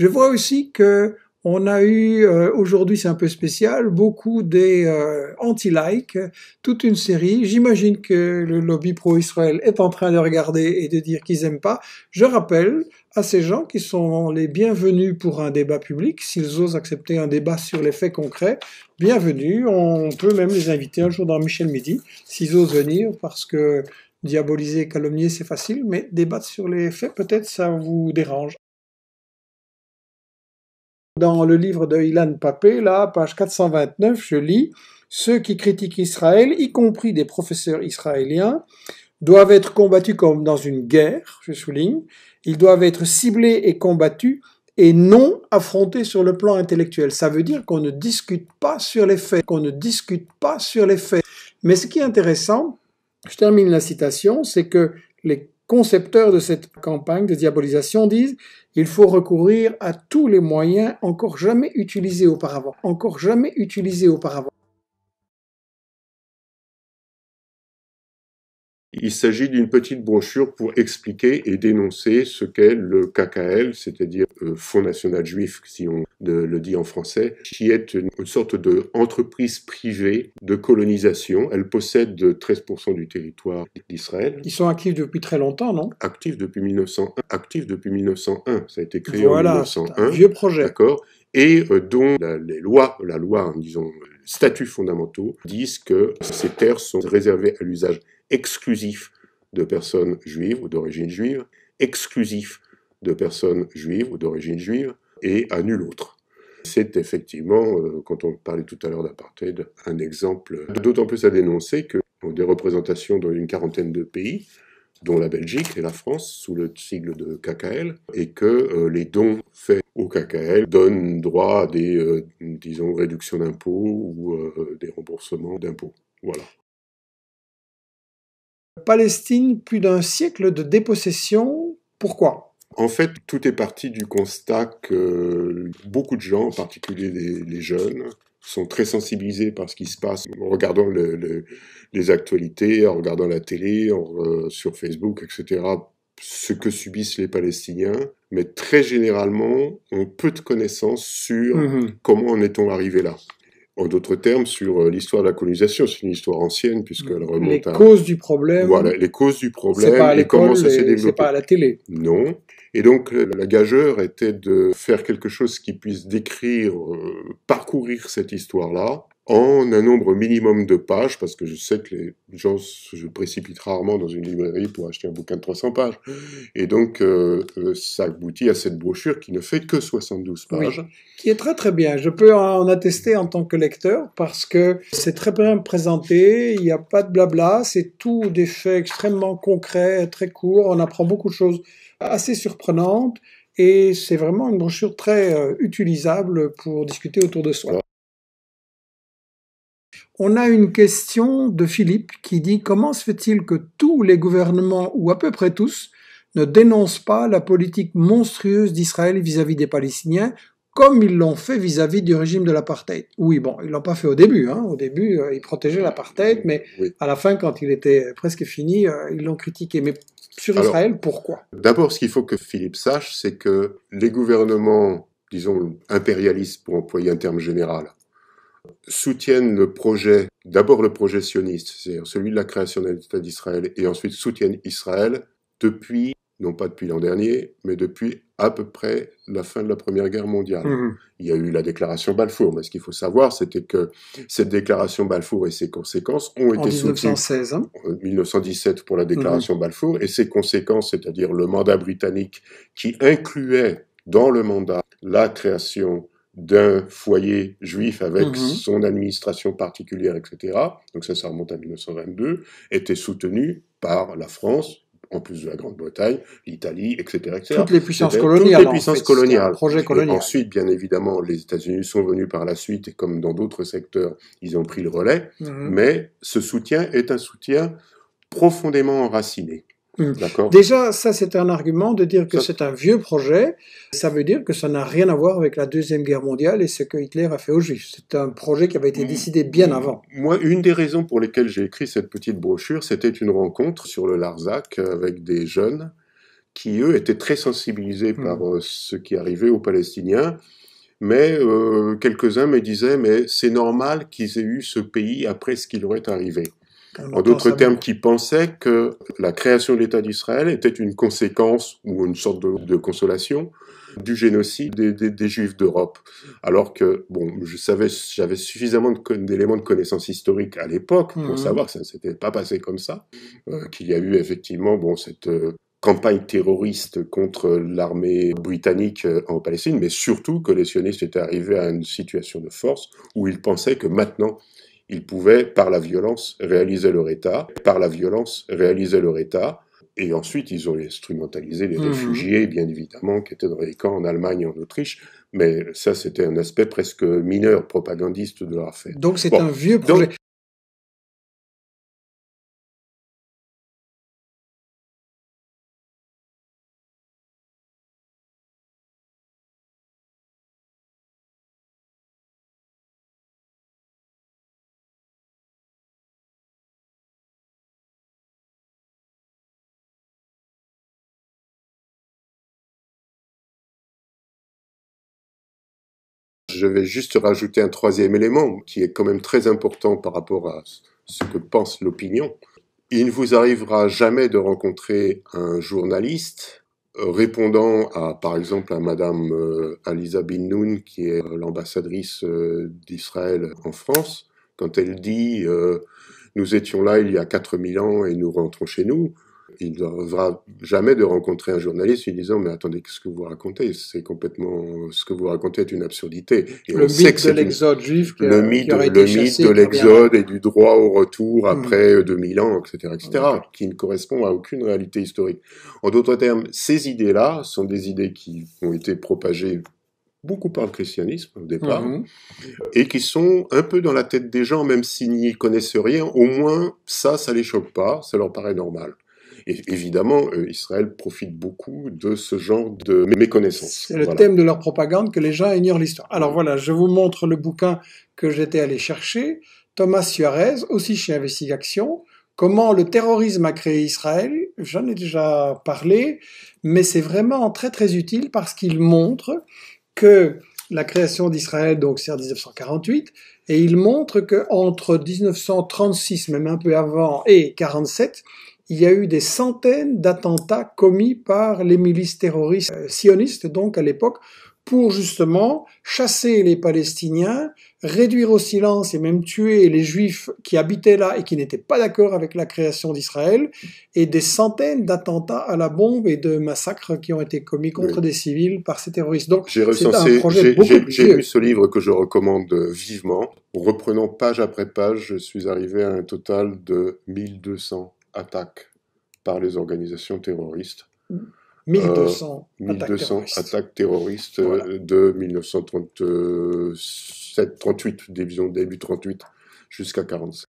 Je vois aussi que on a eu, euh, aujourd'hui c'est un peu spécial, beaucoup des euh, anti-like, toute une série. J'imagine que le lobby pro-Israël est en train de regarder et de dire qu'ils n'aiment pas. Je rappelle à ces gens qui sont les bienvenus pour un débat public, s'ils osent accepter un débat sur les faits concrets, bienvenue. On peut même les inviter un jour dans Michel Midi, s'ils osent venir, parce que diaboliser, calomnier, c'est facile, mais débattre sur les faits, peut-être ça vous dérange dans le livre de Ilan Papé, là, page 429, je lis Ceux qui critiquent Israël, y compris des professeurs israéliens, doivent être combattus comme dans une guerre, je souligne. Ils doivent être ciblés et combattus et non affrontés sur le plan intellectuel. Ça veut dire qu'on ne discute pas sur les faits, qu'on ne discute pas sur les faits. Mais ce qui est intéressant, je termine la citation, c'est que les concepteurs de cette campagne de diabolisation disent il faut recourir à tous les moyens encore jamais utilisés auparavant, encore jamais utilisés auparavant. Il s'agit d'une petite brochure pour expliquer et dénoncer ce qu'est le KKL, c'est-à-dire euh, Fonds national juif, si on le dit en français, qui est une, sorte d'entreprise privée de colonisation. Elle possède 13% du territoire d'Israël. Ils sont actifs depuis très longtemps, non Actifs depuis 1901. Actifs depuis 1901. Ça a été créé en 1901. Un vieux projet. D'accord et euh, dont les lois, la loi, hein, disons, statuts fondamentaux, disent que ces terres sont réservées à l'usage exclusif de personnes juives ou d'origine juive, exclusif de personnes juives ou d'origine juive, et à nul autre. C'est effectivement, euh, quand on parlait tout à l'heure d'apartheid, un exemple d'autant plus à dénoncer que des représentations dans une quarantaine de pays, dont la Belgique et la France, sous le sigle de KKL, et que euh, les dons faits au KKL donnent droit à des, euh, disons, réductions d'impôts ou des remboursements d'impôts. Voilà. Palestine, plus d'un siècle de dépossession. Pourquoi En fait, tout est parti du constat que beaucoup de gens, en particulier les, jeunes, sont très sensibilisés par ce qui se passe en regardant les actualités, en regardant la télé, euh, sur Facebook, etc., ce que subissent les Palestiniens. Mais très généralement, ont peu de connaissances sur mmh comment en est-on arrivé là en d'autres termes, sur euh, l'histoire de la colonisation. C'est une histoire ancienne, puisqu'elle remonte à. Les causes du problème. Voilà, les causes du problème pas à l'école, comment C'est pas à la télé. Non. Et donc, la gageure était de faire quelque chose qui puisse décrire, euh, parcourir cette histoire-là, en un nombre minimum de pages, parce que je sais que les gens se précipitent rarement dans une librairie pour acheter un bouquin de 300 pages. Et donc, euh, euh, ça aboutit à cette brochure qui ne fait que 72 pages. qui est très très bien. Je peux en attester en tant que lecteur, parce que c'est très bien présenté, il n'y a pas de blabla, c'est tout des faits extrêmement concrets, très courts, on apprend beaucoup de choses assez surprenantes, et c'est vraiment une brochure très euh, utilisable pour discuter autour de soi on a une question de Philippe qui dit comment se fait-il que tous les gouvernements, ou à peu près tous, ne dénoncent pas la politique monstrueuse d'Israël vis-à-vis des Palestiniens, comme ils l'ont fait vis-à-vis du régime de l'apartheid. Oui, bon, ils l'ont pas fait au début. Hein. Au début, euh, ils protégeaient l'apartheid, mais à la fin, quand il était presque fini, euh, ils l'ont critiqué. Mais sur Israël, pourquoi D'abord, ce qu'il faut que Philippe sache, c'est que les gouvernements, disons, impérialistes, pour employer un terme général, soutiennent le projet, d'abord le projet sioniste, c'est-à-dire celui de la création de l'État d'Israël, et ensuite soutiennent Israël depuis, non pas depuis l'an dernier, mais depuis à peu près la fin de la Première Guerre mondiale. Mmh. Il y a eu la déclaration Balfour, mais ce qu'il faut savoir, c'était que cette déclaration Balfour et ses conséquences ont été 1916, soutenues hein. en 1917 pour la déclaration mmh. Balfour, et ses conséquences, c'est-à-dire le mandat britannique qui incluait dans le mandat la création d'un foyer juif avec mhm. son administration particulière, etc., donc ça, ça remonte à 1922, était soutenu par la France, en plus de la Grande-Bretagne, l'Italie, etc., etc., Toutes les puissances coloniales. Toutes les hein, puissances coloniales. projet colonial. ensuite, bien évidemment, les États-Unis sont venus par la suite, et comme dans d'autres secteurs, ils ont pris le relais, mhm. mais ce soutien est un soutien profondément enraciné. Hmm. Déjà, ça c'est un argument de dire que c'est un vieux projet. Ça veut dire que ça n'a rien à voir avec la Deuxième Guerre mondiale et ce que Hitler a fait aux Juifs. C'est un projet qui avait été hmm. décidé bien avant. Moi, une des raisons pour lesquelles j'ai écrit cette petite brochure, c'était une rencontre sur le Larzac avec des jeunes qui, eux, étaient très sensibilisés hmm. par euh, ce qui arrivait aux Palestiniens. Mais euh, quelques-uns me disaient, mais c'est normal qu'ils aient eu ce pays après ce qui leur est arrivé. En d'autres termes, qui pensaient que la création de l'État d'Israël était une conséquence ou une sorte de, consolation du génocide des, Juifs d'Europe. Alors que, bon, je savais, j'avais suffisamment d'éléments de connaissances historiques à l'époque pour mmh. savoir que ça ne s'était pas passé comme ça, euh, qu'il y a eu effectivement, bon, cette euh, campagne terroriste contre l'armée britannique euh, en Palestine, mais surtout que les sionistes étaient arrivés à une situation de force où ils pensaient que maintenant, ils pouvaient, par la violence, réaliser leur État, par la violence, réaliser leur État. Et ensuite, ils ont instrumentalisé les mmh. réfugiés, bien évidemment, qui étaient dans les camps en Allemagne et en Autriche. Mais ça, c'était un aspect presque mineur, propagandiste de leur fait. Donc, c'est un vieux projet. Je vais juste rajouter un troisième élément qui est quand même très important par rapport à ce que pense l'opinion. Il ne vous arrivera jamais de rencontrer un journaliste répondant à, par exemple, à Madame Elisabeth Aliza Noun, qui est euh, l'ambassadrice euh, d'Israël en France, quand elle dit euh, Nous étions là il y a 4000 ans et nous rentrons chez nous », il devra jamais de rencontrer un journaliste lui disant mais attendez ce que vous racontez c'est complètement ce que vous racontez est une absurdité et le on mythe sait que de l'exode une... juif le mythe, le mythe de l'exode et du droit au retour mm. après 2000 euh, ans etc etc mm. qui ne correspond à aucune réalité historique en d'autres termes ces idées là sont des idées qui ont été propagées beaucoup par le christianisme au départ, mm-hmm. et qui sont un peu dans la tête des gens, même s'ils n'y connaissent rien, au moins ça, ça les choque pas, ça leur paraît normal. Et évidemment, euh, Israël profite beaucoup de ce genre de méconnaissance. C'est le thème de leur propagande que les gens ignorent l'histoire. Alors voilà, je vous montre le bouquin que j'étais allé chercher. Thomas Suarez, aussi chez Investigation, Comment le terrorisme a créé Israël, j'en ai déjà parlé, mais c'est vraiment très très utile parce qu'il montre que la création d'Israël, donc c'est en 1948, et il montre que entre 1936, même un peu avant, et 47, il y a eu des centaines d'attentats commis par les milices terroristes euh, sionistes, donc à l'époque, pour justement chasser les Palestiniens, réduire au silence et même tuer les Juifs qui habitaient là et qui n'étaient pas d'accord avec la création d'Israël, et des centaines d'attentats à la bombe et de massacres qui ont été commis contre des civils par ces terroristes. Donc j'ai recensé, j'ai lu ce livre que je recommande vivement. Reprenant page après page, je suis arrivé à un total de 1200 attaques par les organisations terroristes. 1200, mm. euh, attaques terroristes, euh, de 1937-38, début 38 jusqu'à 47.